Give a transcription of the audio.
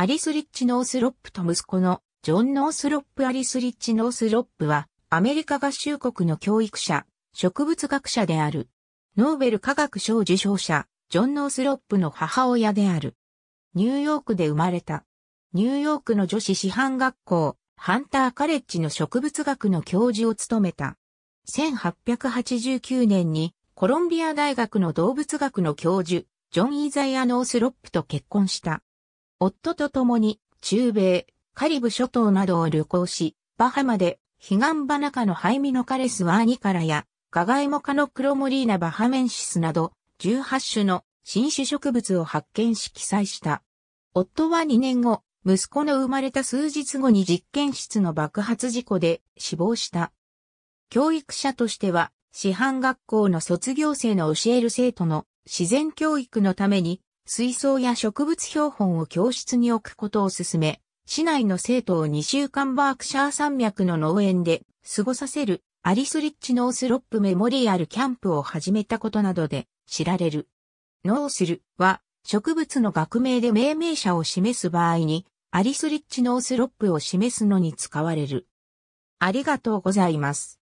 アリス・リッチ・ノースロップと息子のジョン・ノースロップ・アリス・リッチ・ノースロップは、アメリカ合衆国の教育者、植物学者である。ノーベル化学賞受賞者、ジョン・ノースロップの母親である。ニューヨークで生まれた。ニューヨークの女子師範学校、ハンターカレッジの植物学の教授を務めた。1889年にコロンビア大学の動物学の教授、ジョン・イザイア・ノースロップと結婚した。夫と共に中米、カリブ諸島などを旅行し、バハマで、ヒガンバナカのハイミノカレスワーニカラや、ガガイモカのクロモリーナバハメンシスなど、18種の新種植物を発見し記載した。夫は2年後、息子の生まれた数日後に実験室の爆発事故で死亡した。教育者としては、師範学校の卒業生の教える生徒の自然教育のために水槽や植物標本を教室に置くことを勧め、市内の生徒を2週間バークシャー山脈の農園で過ごさせるアリスリッチノースロップメモリアルキャンプを始めたことなどで知られる。ノースルは植物の学名で命名者を示す場合にアリスリッチノースロップを示すのに使われる。ありがとうございます。